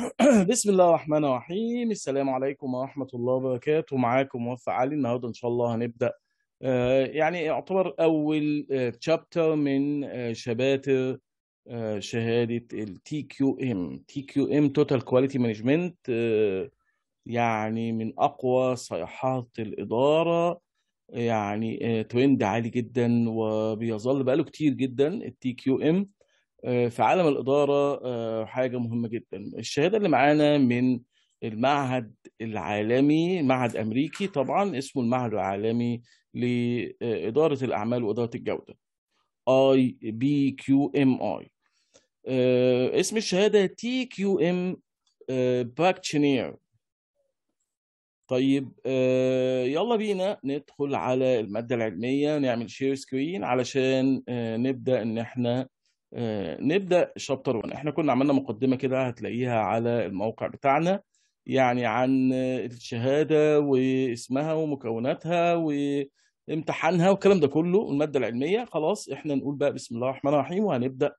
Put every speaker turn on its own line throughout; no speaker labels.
بسم الله الرحمن الرحيم السلام عليكم ورحمة الله وبركاته معاكم موفق علي النهاردة إن شاء الله هنبدأ آه، يعني يعتبر أول تشابتر آه، من آه، شباتر شهادة التي كيو ام تي كيو ام توتال كواليتي مانجمنت يعني من أقوى صيحات الإدارة يعني ترند عالي جدا وبيظل بقاله كتير جدا التي كيو ام آه، في عالم الإدارة آه، حاجة مهمة جدا الشهادة اللي معانا من المعهد العالمي معهد أمريكي طبعا اسمه المعهد العالمي لإدارة الأعمال وإدارة الجودة اي بي كيو ام اي آه، اسم الشهاده تي كيو ام باكتشنير طيب يلا بينا ندخل على الماده العلميه نعمل شير سكرين علشان نبدا ان احنا آه، نبدا شابتر 1 احنا كنا عملنا مقدمه كده هتلاقيها على الموقع بتاعنا يعني عن الشهاده واسمها ومكوناتها وامتحانها والكلام ده كله الماده العلميه خلاص احنا نقول بقى بسم الله الرحمن الرحيم وهنبدا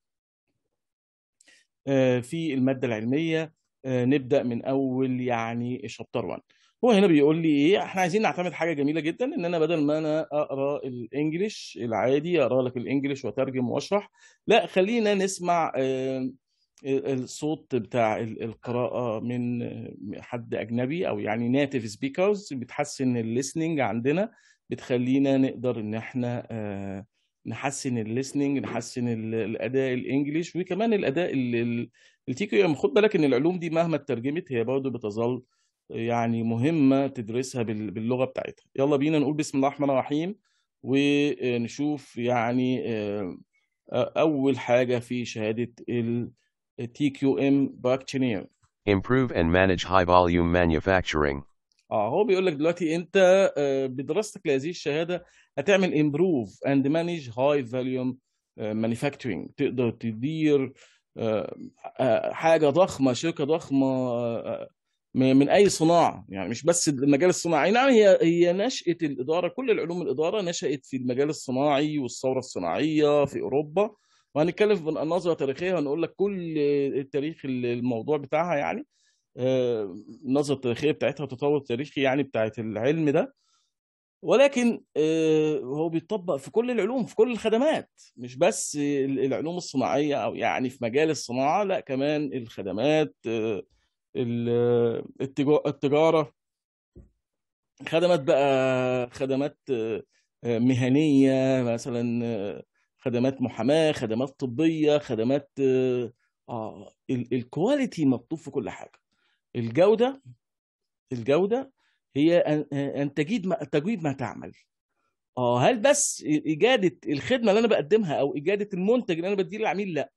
آه، في الماده العلميه آه، نبدا من اول يعني شابتر 1 هو هنا بيقول لي ايه احنا عايزين نعتمد حاجه جميله جدا ان انا بدل ما انا اقرا الانجليش العادي اقرا لك الانجليش واترجم واشرح لا خلينا نسمع الصوت بتاع القراءه من حد اجنبي او يعني ناتيف سبيكرز بتحسن الليسننج عندنا بتخلينا نقدر ان احنا آه، نحسن الليسننج نحسن الاداء الانجليش وكمان الاداء التيكي خد بالك ان العلوم دي مهما اترجمت هي برضه بتظل يعني مهمه تدرسها باللغه بتاعتها يلا بينا نقول بسم الله الرحمن الرحيم ونشوف يعني آه، آه، اول حاجه في شهاده ال TQM باكتشنير
Improve and manage high volume manufacturing
اه هو بيقول لك دلوقتي انت آه، بدراستك لهذه الشهاده هتعمل improve and manage high volume manufacturing تقدر تدير حاجه ضخمه شركه ضخمه من اي صناعه يعني مش بس المجال الصناعي نعم هي هي نشاه الاداره كل العلوم الاداره نشات في المجال الصناعي والثوره الصناعيه في اوروبا وهنتكلم بنظره تاريخيه هنقول لك كل التاريخ الموضوع بتاعها يعني آه، النظره التاريخيه بتاعتها التطور التاريخي يعني بتاعت العلم ده ولكن آه، هو بيتطبق في كل العلوم في كل الخدمات مش بس العلوم الصناعيه او يعني في مجال الصناعه لا كمان الخدمات آه، التجاره خدمات بقى خدمات آه، مهنيه مثلا آه، خدمات محاماه خدمات طبيه خدمات اه, آه، الكواليتي مطلوب في كل حاجه الجوده الجوده هي ان تجيد ما تجيد ما تعمل اه هل بس اجاده الخدمه اللي انا بقدمها او اجاده المنتج اللي انا بديه للعميل لا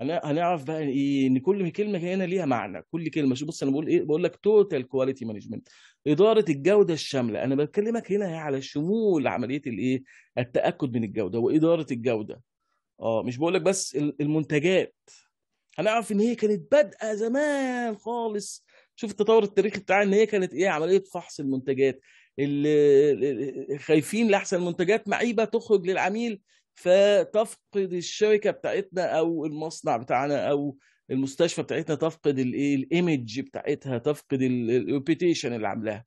هنعرف بقى ايه ان كل كلمه هنا ليها معنى كل كلمه شوف بص انا بقول ايه بقول لك توتال كواليتي مانجمنت اداره الجوده الشامله انا بكلمك هنا على شمول عمليه الايه التاكد من الجوده واداره الجوده اه مش بقول لك بس المنتجات هنعرف ان هي كانت بادئه زمان خالص شوف التطور التاريخي بتاعها ان هي كانت ايه عمليه فحص المنتجات اللي خايفين لاحسن المنتجات معيبه تخرج للعميل فتفقد الشركه بتاعتنا او المصنع بتاعنا او المستشفى بتاعتنا تفقد الايه الايمج بتاعتها تفقد الريبيتيشن اللي عاملاها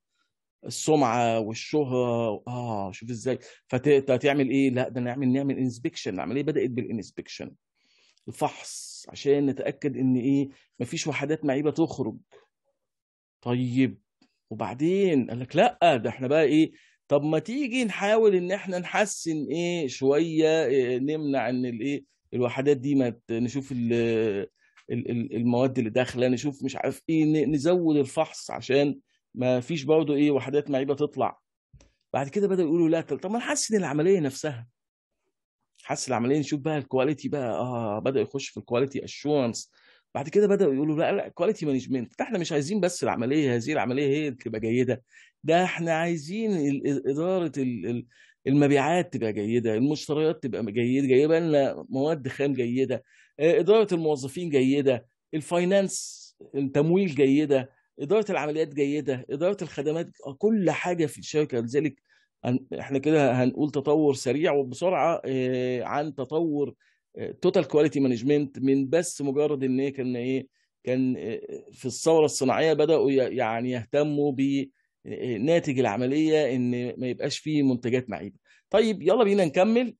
السمعه والشهره اه شوف ازاي فتعمل ايه لا ده نعمل نعمل انسبكشن العمليه بدات بالانسبكشن الفحص عشان نتاكد ان ايه مفيش وحدات معيبه تخرج طيب وبعدين قال لك لا ده احنا بقى ايه طب ما تيجي نحاول ان احنا نحسن ايه شويه نمنع ان الايه الوحدات دي ما نشوف المواد اللي داخله نشوف مش عارف ايه نزود الفحص عشان ما فيش برضه ايه وحدات معيبه تطلع بعد كده بداوا يقولوا لا طب ما نحسن العمليه نفسها حسن العمليه نشوف بقى الكواليتي بقى اه بدا يخش في الكواليتي اشورنس بعد كده بداوا يقولوا لا لا كواليتي مانجمنت ده احنا مش عايزين بس العمليه هذه العمليه هي تبقى جيده ده احنا عايزين اداره المبيعات تبقى جيده المشتريات تبقى جيده جايبه لنا مواد خام جيده آه، اداره الموظفين جيده الفاينانس التمويل جيده اداره العمليات جيده اداره الخدمات آه، كل حاجه في الشركه لذلك احنا كده هنقول تطور سريع وبسرعه آه، عن تطور توتال كواليتي مانجمنت من بس مجرد ان إيه كان ايه كان آه، في الثوره الصناعيه بداوا يعني يهتموا بناتج آه، العمليه ان ما يبقاش فيه منتجات معيبه طيب يلا بينا نكمل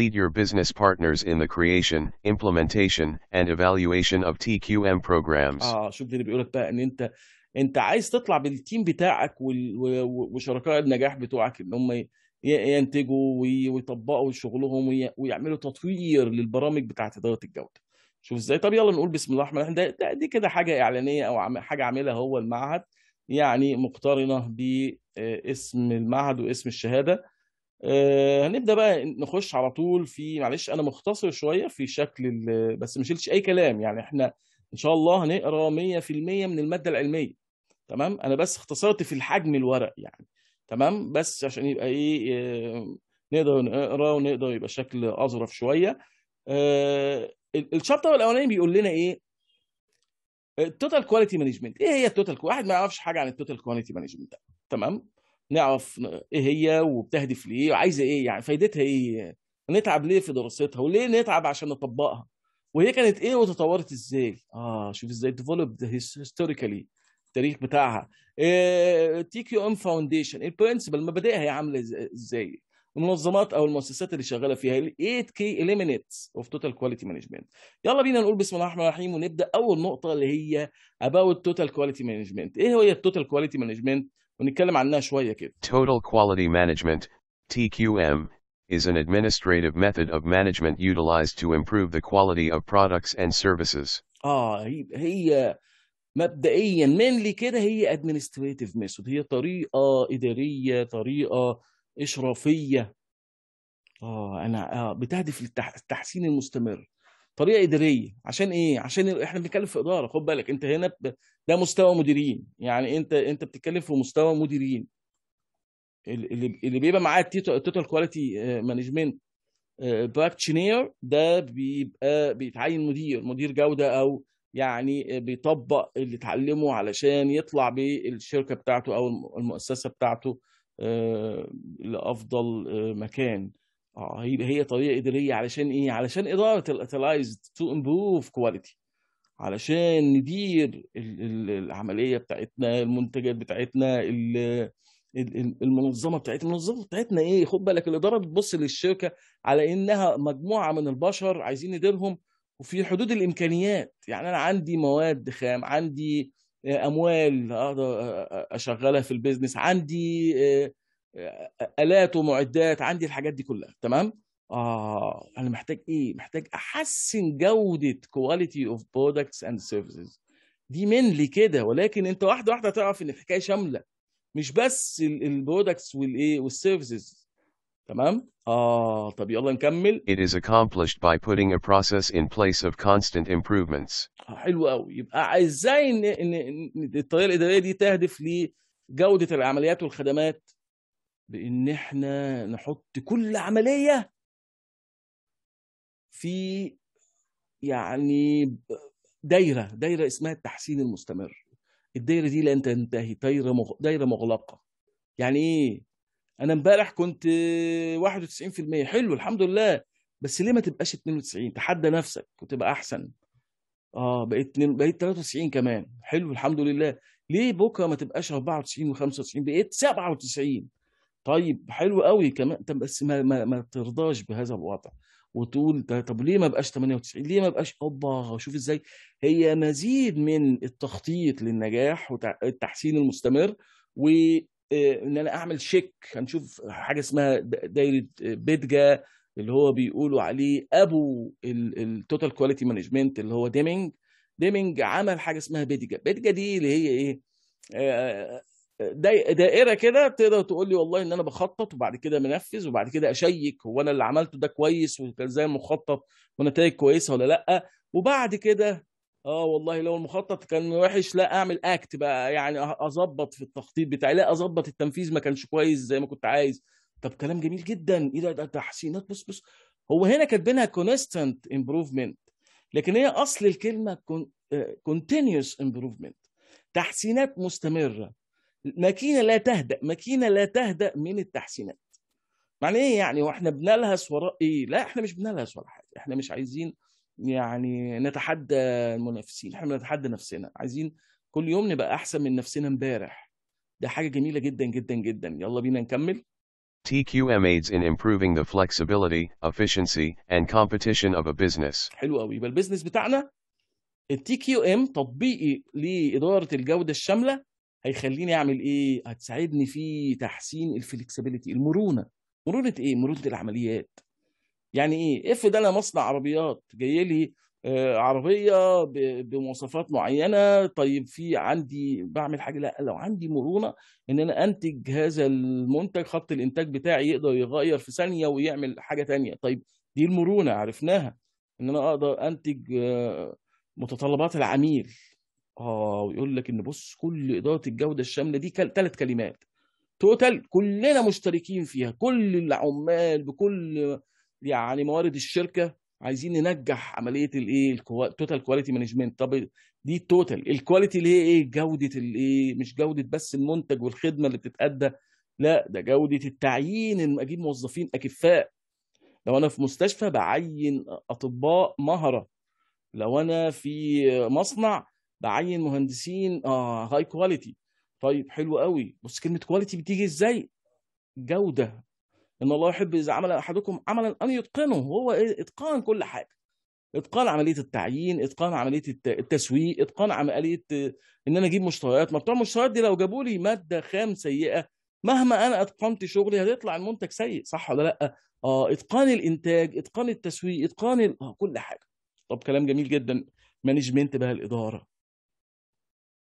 Lead your business partners in the creation, implementation, and evaluation of TQM programs.
اه شوف اللي بيقول لك بقى ان انت انت عايز تطلع بالتيم بتاعك وشركاء النجاح بتوعك ان هم ينتجوا ويطبقوا شغلهم ويعملوا تطوير للبرامج بتاعت اداره الجوده شوف ازاي طب يلا نقول بسم الله الرحمن الرحيم دي كده حاجه اعلانيه او حاجه عاملها هو المعهد يعني مقترنه باسم آه، المعهد واسم الشهاده آه، هنبدا بقى نخش على طول في معلش انا مختصر شويه في شكل بس ما شلتش اي كلام يعني احنا ان شاء الله هنقرا 100% من الماده العلميه تمام انا بس اختصرت في الحجم الورق يعني تمام بس عشان يبقى ايه آه، نقدر نقرا ونقدر يبقى شكل اظرف شويه آه، الشابتر الاولاني بيقول لنا ايه التوتال كواليتي مانجمنت ايه هي التوتال واحد ما يعرفش حاجه عن التوتال كواليتي مانجمنت تمام نعرف ايه هي وبتهدف ليه وعايزه ايه يعني فايدتها ايه نتعب ليه في دراستها وليه نتعب عشان نطبقها وهي كانت ايه وتطورت ازاي اه شوف ازاي ديفلوبد هيستوريكالي التاريخ بتاعها آه، آه، تي كيو ام فاونديشن البرنسبل إيه، مبادئها هي عامله ازاي المنظمات او المؤسسات اللي شغاله فيها ال 8 كي اليمينيتس اوف توتال كواليتي مانجمنت يلا بينا نقول بسم الله الرحمن الرحيم ونبدا اول نقطه اللي هي اباوت توتال كواليتي مانجمنت ايه هي التوتال كواليتي مانجمنت ونتكلم عنها شويه كده
Total Quality Management TQM is an administrative method of management utilized to improve the quality of products and services
اه هي مبدئيا مينلي كده هي ادمنستريتيف ميثود هي طريقه اداريه طريقه اشرافيه اه انا آه بتهدف للتحسين المستمر طريقه اداريه عشان ايه عشان احنا بنتكلم في اداره خد بالك انت هنا ده مستوى مديرين يعني انت انت بتتكلم في مستوى مديرين اللي اللي بيبقى معاه التوتال كواليتي مانجمنت براكتشنير ده بيبقى بيتعين مدير مدير جوده او يعني بيطبق اللي اتعلمه علشان يطلع بالشركه بتاعته او المؤسسه بتاعته آه، لافضل آه، مكان آه، هي هي طريقه اداريه علشان ايه علشان اداره الاتلايزد تو امبروف كواليتي علشان ندير العمليه بتاعتنا المنتجات بتاعتنا المنظمه بتاعتنا المنظمه بتاعتنا ايه خد بالك الاداره بتبص للشركه على انها مجموعه من البشر عايزين نديرهم وفي حدود الامكانيات يعني انا عندي مواد خام عندي آه، اموال اقدر آه، آه، اشغلها في البيزنس عندي الات ومعدات عندي الحاجات دي كلها تمام اه انا محتاج ايه محتاج احسن جوده كواليتي اوف برودكتس اند سيرفيسز دي منلي كده ولكن انت واحده واحده هتعرف ان الحكايه شامله مش بس البرودكتس والايه والسيرفيسز تمام اه طب يلا نكمل
It is accomplished by putting a process in place of constant improvements.
آه، حلو قوي يبقى ازاي ان ان الطريقه الاداريه دي تهدف لجوده العمليات والخدمات بان احنا نحط كل عمليه في يعني دايره دايره اسمها التحسين المستمر الدايره دي لن تنتهي دايره دايره مغلقه يعني ايه انا امبارح كنت 91% حلو الحمد لله بس ليه ما تبقاش 92 تحدى نفسك وتبقى احسن اه بقيت بقيت 93 كمان حلو الحمد لله ليه بكره ما تبقاش 94 و95 بقيت 97 طيب حلو قوي كمان طب بس ما, ما, ما ترضاش بهذا الوضع وتقول طب ليه ما بقاش 98 ليه ما بقاش اوبا شوف ازاي هي مزيد من التخطيط للنجاح والتحسين المستمر آه، ان انا اعمل شيك هنشوف حاجه اسمها دايره آه، بيدجا اللي هو بيقولوا عليه ابو التوتال كواليتي مانجمنت اللي هو ديمينج ديمينج عمل حاجه اسمها بيدجا بيدجا دي اللي هي ايه آه، دائره كده تقدر تقول لي والله ان انا بخطط وبعد كده منفذ وبعد كده اشيك هو انا اللي عملته ده كويس وكان زي المخطط ونتائج كويسه ولا لا وبعد كده اه والله لو المخطط كان وحش لا اعمل اكت بقى يعني اظبط في التخطيط بتاعي لا اظبط التنفيذ ما كانش كويس زي ما كنت عايز طب كلام جميل جدا ايه ده تحسينات بص بص هو هنا كاتبينها كونستنت امبروفمنت لكن هي اصل الكلمه كونتينيوس امبروفمنت آه، تحسينات مستمره ماكينه لا تهدا ماكينه لا تهدا من التحسينات معنى ايه يعني واحنا بنلهس وراء ايه لا احنا مش بنلهس ولا حاجه احنا مش عايزين يعني نتحدى المنافسين احنا بنتحدى نفسنا عايزين كل يوم نبقى احسن من نفسنا امبارح ده حاجه جميله جدا جدا جدا يلا بينا نكمل
TQM aids in improving the flexibility, efficiency, and competition of a business.
حلو قوي يبقى البيزنس بتاعنا التي كيو ام تطبيقي لاداره الجوده الشامله هيخليني اعمل ايه؟ هتساعدني في تحسين الفلكسبيليتي المرونه. مرونه ايه؟ مرونه العمليات. يعني ايه اف ده انا مصنع عربيات جاي لي آه، عربيه بمواصفات معينه طيب في عندي بعمل حاجه لا لو عندي مرونه ان انا انتج هذا المنتج خط الانتاج بتاعي يقدر يغير في ثانيه ويعمل حاجه ثانيه طيب دي المرونه عرفناها ان انا اقدر انتج آه، متطلبات العميل اه ويقول لك ان بص كل اداره الجوده الشامله دي ثلاث كلمات توتال كلنا مشتركين فيها كل العمال بكل يعني موارد الشركه عايزين ننجح عمليه الايه التوتال كواليتي مانجمنت طب دي التوتال الكواليتي اللي هي ايه جوده الايه مش جوده بس المنتج والخدمه اللي بتتادى لا ده جوده التعيين ان اجيب موظفين اكفاء لو انا في مستشفى بعين اطباء مهره لو انا في مصنع بعين مهندسين اه هاي كواليتي طيب حلو قوي بص كلمه كواليتي بتيجي ازاي جوده ان الله يحب اذا عمل احدكم عملا ان يتقنه هو اتقان كل حاجه اتقان عمليه التعيين اتقان عمليه التسويق اتقان عمليه ان انا اجيب مشتريات ما بتوع المشتريات دي لو جابوا لي ماده خام سيئه مهما انا اتقنت شغلي هتطلع المنتج سيء صح ولا لا اه اتقان الانتاج اتقان التسويق اتقان ال... آه كل حاجه طب كلام جميل جدا مانجمنت بقى الاداره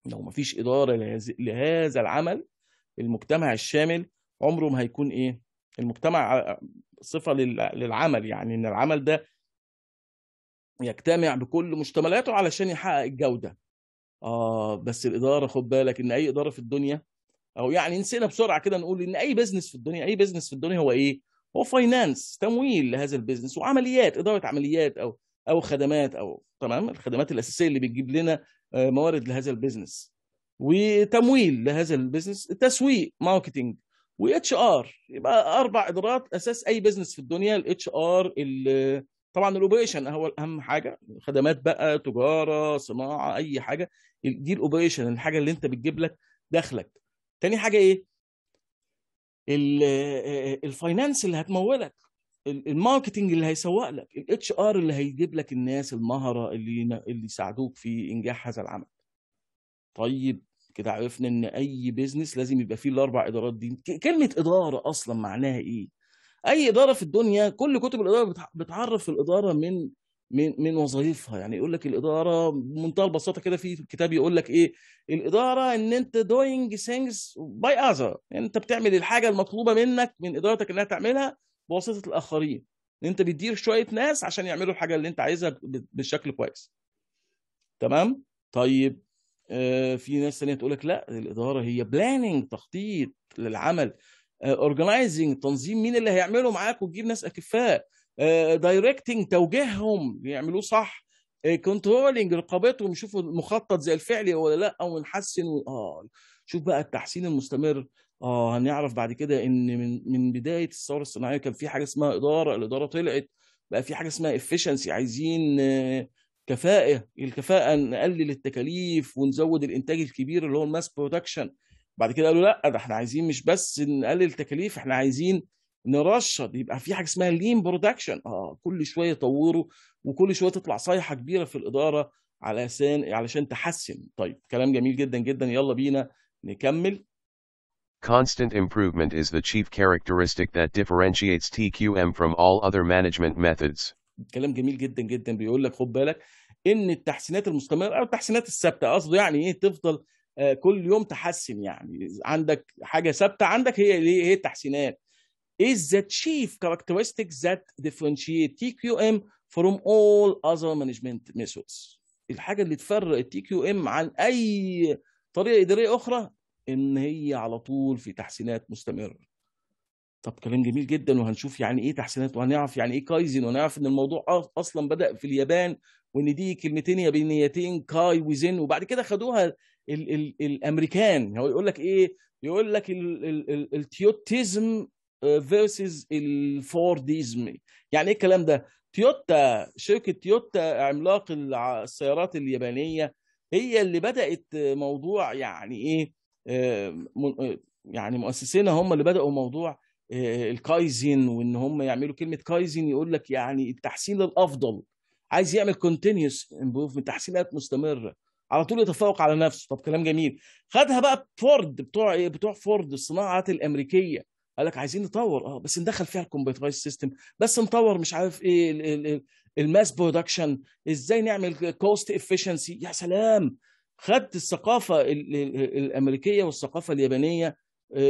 لو ما فيش اداره لهذا العمل المجتمع الشامل عمره ما هيكون ايه المجتمع صفه للعمل يعني ان العمل ده يجتمع بكل مشتملاته علشان يحقق الجوده اه بس الاداره خد بالك ان اي اداره في الدنيا او يعني نسينا بسرعه كده نقول ان اي بزنس في الدنيا اي بزنس في الدنيا هو ايه هو فاينانس تمويل لهذا البزنس وعمليات اداره عمليات او او خدمات او تمام الخدمات الاساسيه اللي بتجيب لنا آه، موارد لهذا البزنس وتمويل لهذا البزنس تسويق ماركتنج واتش ار يبقى اربع ادارات اساس اي بزنس في الدنيا الاتش ار طبعا الاوبريشن هو اهم حاجه خدمات بقى تجاره صناعه اي حاجه دي الاوبريشن الحاجه اللي انت بتجيب لك دخلك تاني حاجه ايه الفاينانس اللي هتمولك الماركتنج اللي هيسوق لك الاتش ار اللي هيجيب لك الناس المهره اللي اللي يساعدوك في انجاح هذا العمل طيب كده عرفنا ان اي بيزنس لازم يبقى فيه الاربع ادارات دي كلمه اداره اصلا معناها ايه اي اداره في الدنيا كل كتب الاداره بتعرف الاداره من من من وظائفها يعني يقول لك الاداره بمنتهى البساطه كده في كتاب يقول لك ايه الاداره ان انت دوينج ثينجز باي اذر يعني انت بتعمل الحاجه المطلوبه منك من ادارتك انها تعملها بواسطه الاخرين ان انت بتدير شويه ناس عشان يعملوا الحاجه اللي انت عايزها بشكل كويس تمام طيب آه، في ناس ثانيه تقول لك لا الاداره هي بلاننج تخطيط للعمل اورجنايزنج آه، تنظيم مين اللي هيعمله معاك وتجيب ناس اكفاء دايركتنج آه، توجيههم يعملوه صح كنترولنج رقابتهم يشوفوا المخطط زي الفعلي ولا لا او نحسن اه شوف بقى التحسين المستمر اه هنعرف بعد كده ان من من بدايه الثوره الصناعيه كان في حاجه اسمها اداره الاداره طلعت بقى في حاجه اسمها افشنسي عايزين آه كفاءه الكفاءه نقلل التكاليف ونزود الانتاج الكبير اللي هو الماس برودكشن بعد كده قالوا لا ده احنا عايزين مش بس نقلل التكاليف احنا عايزين نرشد يبقى في حاجه اسمها لين برودكشن اه كل شويه طوروا وكل شويه تطلع صيحه كبيره في الاداره علشان علشان تحسن طيب كلام جميل جدا جدا يلا بينا نكمل
Constant improvement is the chief characteristic that differentiates TQM from all other management methods.
كلام جميل جدا جدا بيقول لك خد بالك ان التحسينات المستمره او التحسينات الثابته قصده يعني ايه تفضل آه، كل يوم تحسن يعني عندك حاجه ثابته عندك هي هي التحسينات is the chief characteristic that differentiate TQM from all other management methods. الحاجة اللي تفرق التي كيو ام عن أي طريقة إدارية أخرى إن هي على طول في تحسينات مستمرة. طب كلام جميل جدا وهنشوف يعني ايه تحسينات وهنعرف يعني ايه كايزن وهنعرف ان الموضوع اصلا بدا في اليابان وان دي كلمتين يابانيتين كاي وزن وبعد كده خدوها الـ الـ الامريكان هو يقول لك ايه يقول لك التيوتيزم فيرسز الفورديزم يعني ايه الكلام ده تويوتا شركه تويوتا عملاق السيارات اليابانيه هي اللي بدات موضوع يعني ايه آه، آه، يعني مؤسسينها هم اللي بداوا موضوع آه، الكايزن وان هم يعملوا كلمه كايزن يقول لك يعني التحسين الافضل عايز يعمل كونتينيوس امبروفمنت تحسينات مستمره على طول يتفوق على نفسه طب كلام جميل خدها بقى فورد بتوع إيه؟ بتوع فورد الصناعات الامريكيه قال لك عايزين نطور اه بس ندخل فيها الكمبيوترايز سيستم بس نطور مش عارف ايه الماس برودكشن ازاي نعمل كوست افشنسي يا سلام خدت الثقافه الامريكيه والثقافه اليابانيه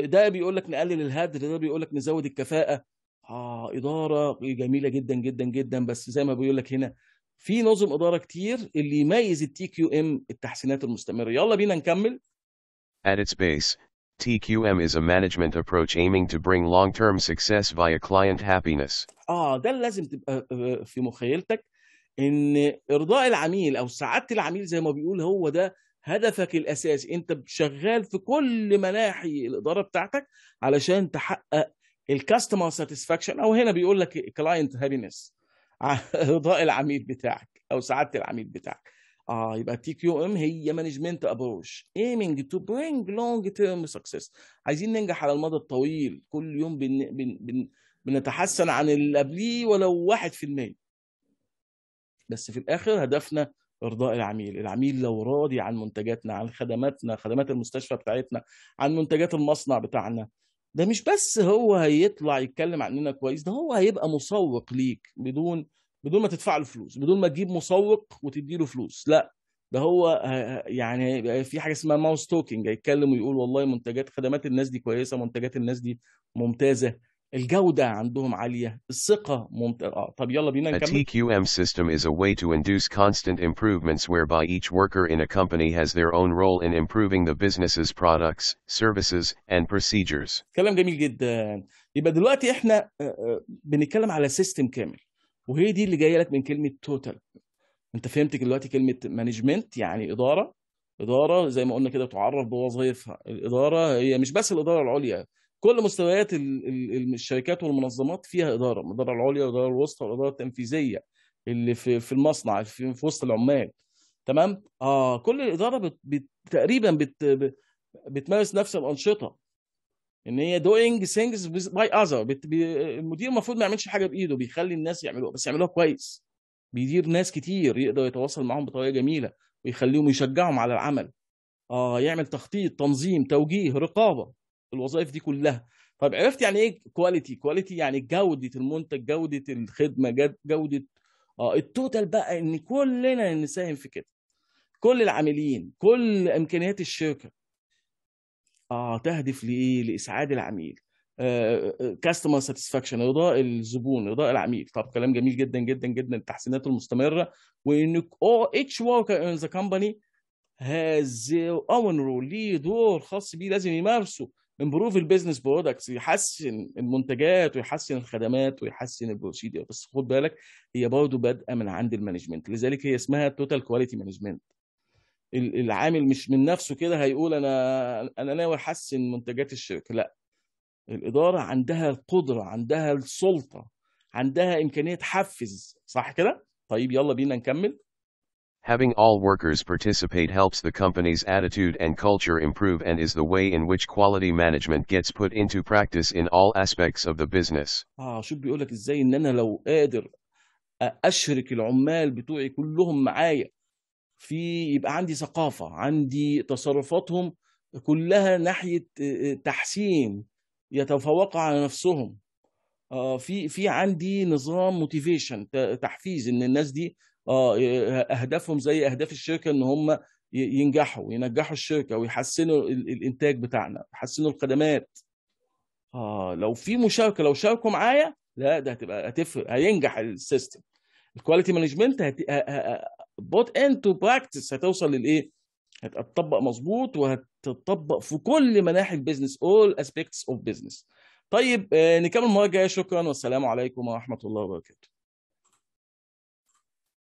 ده بيقول لك نقلل الهدر ده بيقول لك نزود الكفاءه اه اداره جميله جدا جدا جدا بس زي ما بيقول لك هنا في نظم اداره كتير اللي يميز التي كيو ام التحسينات المستمره يلا بينا نكمل
At its base, TQM is a management approach aiming to bring long-term success via client happiness.
اه ده اللي لازم تبقى آه، في مخيلتك ان ارضاء العميل او سعاده العميل زي ما بيقول هو ده هدفك الاساسي انت شغال في كل مناحي الاداره بتاعتك علشان تحقق الكاستمر ساتسفاكشن او هنا بيقول لك كلاينت هابينس رضاء العميل بتاعك او سعاده العميل بتاعك اه يبقى تي كيو ام هي مانجمنت ابروش ايمنج تو برينج لونج تيرم سكسس عايزين ننجح على المدى الطويل كل يوم بن... بن... بن... بنتحسن عن اللي قبليه ولو 1% بس في الاخر هدفنا ارضاء العميل العميل لو راضي عن منتجاتنا عن خدماتنا خدمات المستشفى بتاعتنا عن منتجات المصنع بتاعنا ده مش بس هو هيطلع يتكلم عننا كويس ده هو هيبقى مسوق ليك بدون بدون ما تدفع له فلوس بدون ما تجيب مسوق وتدي له فلوس لا ده هو يعني في حاجه اسمها ماوس توكينج هيتكلم ويقول والله منتجات خدمات الناس دي كويسه منتجات الناس دي ممتازه الجودة عندهم عالية الثقة ممتازة طب يلا بينا نكمل A
TQM system is a way to induce constant improvements whereby each worker in a company has their own role in improving the business's products, services and procedures
كلام جميل جدا يبقى دلوقتي احنا آه، آه، بنتكلم على سيستم كامل وهي دي اللي جايه لك من كلمه توتال انت فهمت دلوقتي كلمه مانجمنت يعني اداره اداره زي ما قلنا كده تعرف بوظائفها الاداره هي مش بس الاداره العليا كل مستويات الشركات والمنظمات فيها اداره الاداره العليا والاداره الوسطى والاداره التنفيذيه اللي في في المصنع في, وسط العمال تمام اه كل الاداره بت بت تقريبا بت بتمارس نفس الانشطه ان هي دوينج ثينجز باي اذر المدير المفروض ما يعملش حاجه بايده بيخلي الناس يعملوها بس يعملوها كويس بيدير ناس كتير يقدر يتواصل معاهم بطريقه جميله ويخليهم يشجعهم على العمل اه يعمل تخطيط تنظيم توجيه رقابه الوظائف دي كلها طب عرفت يعني ايه كواليتي كواليتي يعني جوده المنتج جوده الخدمه جوده اه التوتال بقى ان كلنا نساهم في كده كل العاملين كل امكانيات الشركه اه تهدف لايه لاسعاد العميل كاستمر آه، ساتسفاكشن آه، رضاء الزبون رضاء العميل طب كلام جميل جدا جدا جدا التحسينات المستمره وان اتش وركر ان ذا كومباني هاز اون رول ليه دور خاص بيه لازم يمارسه امبروف البيزنس برودكتس يحسن المنتجات ويحسن الخدمات ويحسن البروسيدير بس خد بالك هي برضه بادئه من عند المانجمنت لذلك هي اسمها توتال كواليتي مانجمنت العامل مش من نفسه كده هيقول انا انا ناوي احسن منتجات الشركه لا الاداره عندها القدره عندها السلطه عندها امكانيه تحفز صح كده طيب يلا بينا نكمل
Having all workers participate helps the company's attitude and culture improve and is the way in which quality management gets put into practice in all aspects of the business.
اه شوف بيقول لك ازاي ان انا لو قادر اشرك العمال بتوعي كلهم معايا في يبقى عندي ثقافه، عندي تصرفاتهم كلها ناحيه تحسين يتفوقوا على نفسهم. آه في في عندي نظام موتيفيشن تحفيز ان الناس دي اه اهدافهم زي اهداف الشركه ان هم ينجحوا ينجحوا الشركه ويحسنوا الانتاج بتاعنا يحسنوا الخدمات اه لو في مشاركه لو شاركوا معايا لا ده هتبقى هتفرق هينجح السيستم الكواليتي مانجمنت بوت بوت انتو براكتس هتوصل للايه؟ هتطبق مظبوط وهتطبق في كل مناحي البيزنس اول اسبيكتس اوف بيزنس. طيب آه، نكمل المره الجايه شكرا والسلام عليكم ورحمه الله وبركاته.